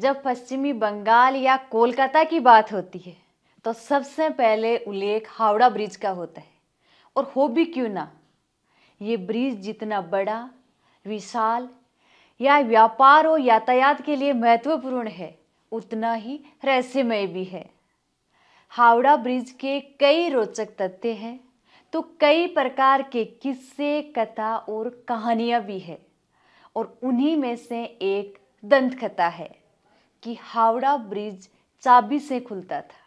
जब पश्चिमी बंगाल या कोलकाता की बात होती है तो सबसे पहले उल्लेख हावड़ा ब्रिज का होता है और हो भी क्यों ना ये ब्रिज जितना बड़ा विशाल या व्यापार और यातायात के लिए महत्वपूर्ण है उतना ही रहस्यमय भी है हावड़ा ब्रिज के कई रोचक तथ्य हैं तो कई प्रकार के किस्से कथा और कहानियाँ भी है और उन्हीं में से एक दंत कथा है कि हावड़ा ब्रिज चाबी से खुलता था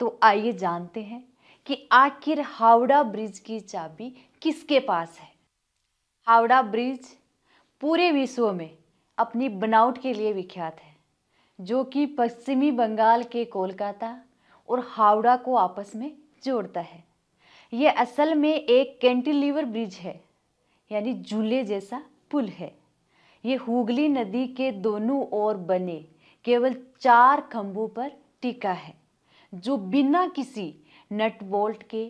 तो आइए जानते हैं कि आखिर हावड़ा ब्रिज की चाबी किसके पास है हावड़ा ब्रिज पूरे विश्व में अपनी बनावट के लिए विख्यात है जो कि पश्चिमी बंगाल के कोलकाता और हावड़ा को आपस में जोड़ता है ये असल में एक कैंटिलीवर ब्रिज है यानी झूले जैसा पुल है ये हुगली नदी के दोनों ओर बने केवल चार खंभों पर टिका है जो बिना किसी नट बोल्ट के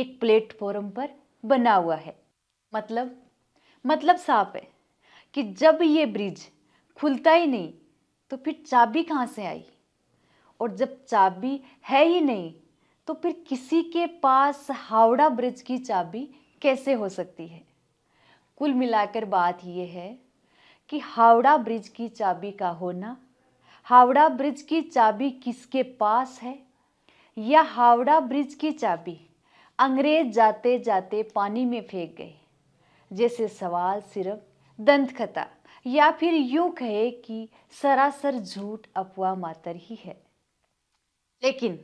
एक प्लेटफॉर्म पर बना हुआ है मतलब मतलब साफ है कि जब ये ब्रिज खुलता ही नहीं तो फिर चाबी कहाँ से आई और जब चाबी है ही नहीं तो फिर किसी के पास हावड़ा ब्रिज की चाबी कैसे हो सकती है कुल मिलाकर बात यह है कि हावड़ा ब्रिज की चाबी का होना हावड़ा ब्रिज की चाबी किसके पास है या हावड़ा ब्रिज की चाबी अंग्रेज जाते जाते पानी में फेंक गए जैसे सवाल सिर्फ दंतकथा या फिर यूं कहे कि सरासर झूठ अफवाह मातर ही है लेकिन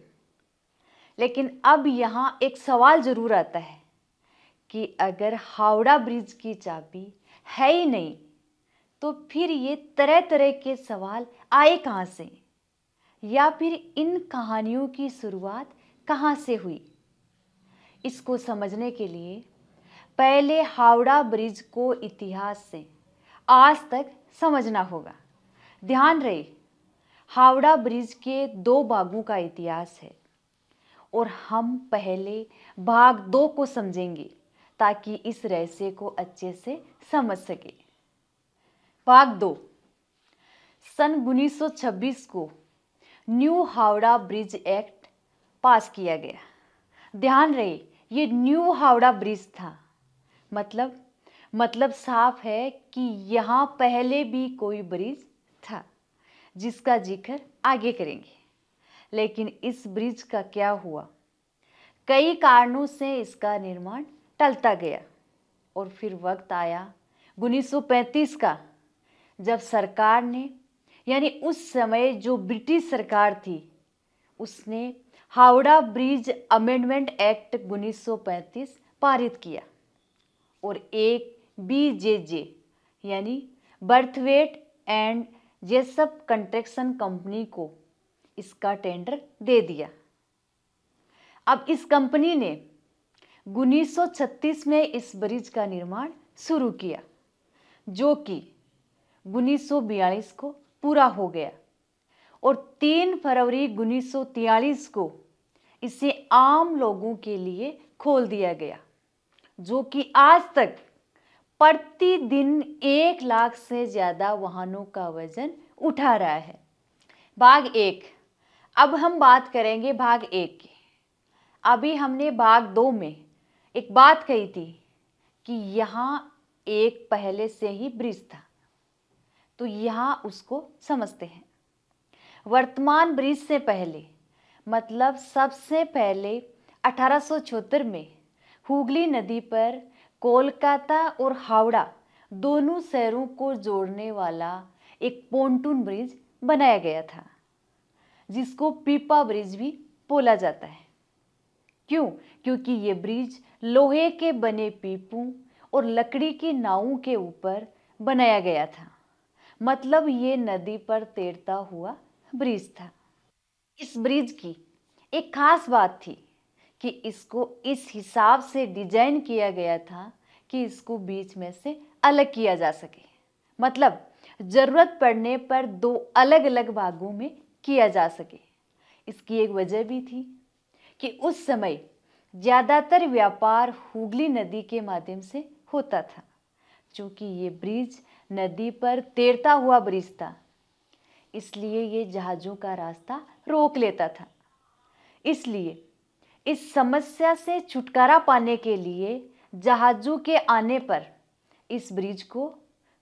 लेकिन अब यहाँ एक सवाल ज़रूर आता है कि अगर हावड़ा ब्रिज की चाबी है ही नहीं तो फिर ये तरह तरह के सवाल आए कहाँ से या फिर इन कहानियों की शुरुआत कहाँ से हुई इसको समझने के लिए पहले हावड़ा ब्रिज को इतिहास से आज तक समझना होगा ध्यान रहे हावड़ा ब्रिज के दो भागों का इतिहास है और हम पहले भाग दो को समझेंगे ताकि इस रहस्य को अच्छे से समझ सकें भाग दो सन 1926 को new Howrah bridge act pass किया गया ध्यान रहे ये न्यू हावड़ा ब्रिज था मतलब मतलब साफ है कि यहाँ पहले भी कोई ब्रिज था जिसका जिक्र आगे करेंगे लेकिन इस ब्रिज का क्या हुआ कई कारणों से इसका निर्माण टलता गया और फिर वक्त आया 1935 का जब सरकार ने यानी उस समय जो ब्रिटिश सरकार थी उसने हावड़ा ब्रिज अमेंडमेंट एक्ट 1935 पारित किया और एक बीजेजे यानी Braithwaite and Jessop construction company को इसका टेंडर दे दिया अब इस कंपनी ने 1936 में इस ब्रिज का निर्माण शुरू किया जो कि 1942 को पूरा हो गया और 3 फरवरी 1943 को इसे आम लोगों के लिए खोल दिया गया जो कि आज तक प्रतिदिन एक लाख से ज़्यादा वाहनों का वजन उठा रहा है भाग एक अब हम बात करेंगे भाग एक की अभी हमने भाग दो में एक बात कही थी कि यहाँ एक पहले से ही ब्रिज था तो यहाँ उसको समझते हैं वर्तमान ब्रिज से पहले मतलब सबसे पहले अठारह में हुगली नदी पर कोलकाता और हावड़ा दोनों शहरों को जोड़ने वाला एक पोंटून ब्रिज बनाया गया था जिसको पीपा ब्रिज भी बोला जाता है क्यों क्योंकि ये ब्रिज लोहे के बने पीपों और लकड़ी की नावों के ऊपर बनाया गया था मतलब ये नदी पर तैरता हुआ ब्रिज था इस ब्रिज की एक खास बात थी कि इसको इस हिसाब से डिजाइन किया गया था कि इसको बीच में से अलग किया जा सके मतलब ज़रूरत पड़ने पर दो अलग अलग भागों में किया जा सके इसकी एक वजह भी थी कि उस समय ज़्यादातर व्यापार हुगली नदी के माध्यम से होता था क्योंकि ये ब्रिज नदी पर तैरता हुआ ब्रिज था इसलिए ये जहाज़ों का रास्ता रोक लेता था इसलिए इस समस्या से छुटकारा पाने के लिए जहाज़ों के आने पर इस ब्रिज को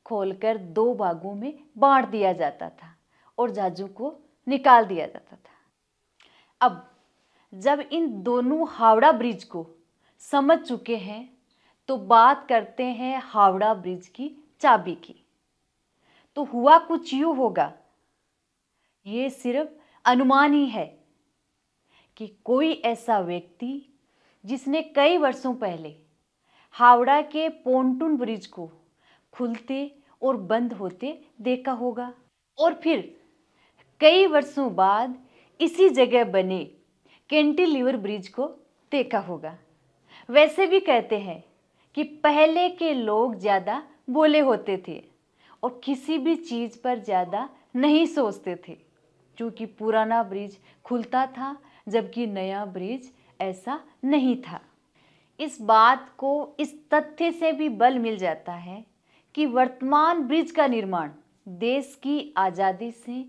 खोलकर दो भागों में बांट दिया जाता था और जहाज़ों को निकाल दिया जाता था अब जब इन दोनों हावड़ा ब्रिज को समझ चुके हैं तो बात करते हैं हावड़ा ब्रिज की चाबी की तो हुआ कुछ यू होगा ये सिर्फ अनुमान ही है कि कोई ऐसा व्यक्ति जिसने कई वर्षों पहले हावड़ा के पोंटून ब्रिज को खुलते और बंद होते देखा होगा और फिर कई वर्षों बाद इसी जगह बने कैंटिलीवर ब्रिज को देखा होगा वैसे भी कहते हैं कि पहले के लोग ज़्यादा बोले होते थे और किसी भी चीज़ पर ज़्यादा नहीं सोचते थे क्योंकि पुराना ब्रिज खुलता था जबकि नया ब्रिज ऐसा नहीं था इस बात को इस तथ्य से भी बल मिल जाता है कि वर्तमान ब्रिज का निर्माण देश की आज़ादी से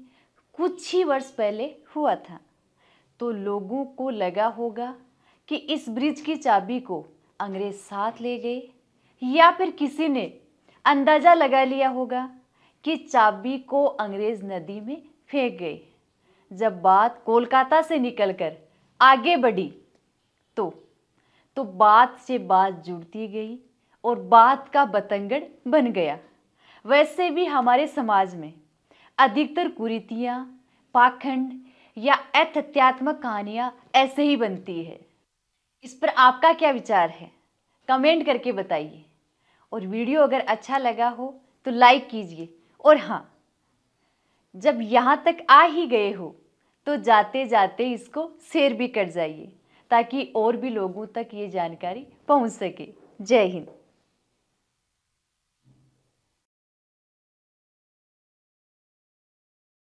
कुछ ही वर्ष पहले हुआ था तो लोगों को लगा होगा कि इस ब्रिज की चाबी को अंग्रेज साथ ले गए या फिर किसी ने अंदाज़ा लगा लिया होगा कि चाबी को अंग्रेज नदी में फेंक गए जब बात कोलकाता से निकलकर आगे बढ़ी तो तो बात से बात जुड़ती गई और बात का बतंगड़ बन गया वैसे भी हमारे समाज में अधिकतर कुरीतियाँ पाखंड या अतथ्यात्मक कहानियाँ ऐसे ही बनती है इस पर आपका क्या विचार है कमेंट करके बताइए और वीडियो अगर अच्छा लगा हो तो लाइक कीजिए और हाँ जब यहाँ तक आ ही गए हो तो जाते जाते इसको शेयर भी कर जाइए ताकि और भी लोगों तक ये जानकारी पहुँच सके जय हिंद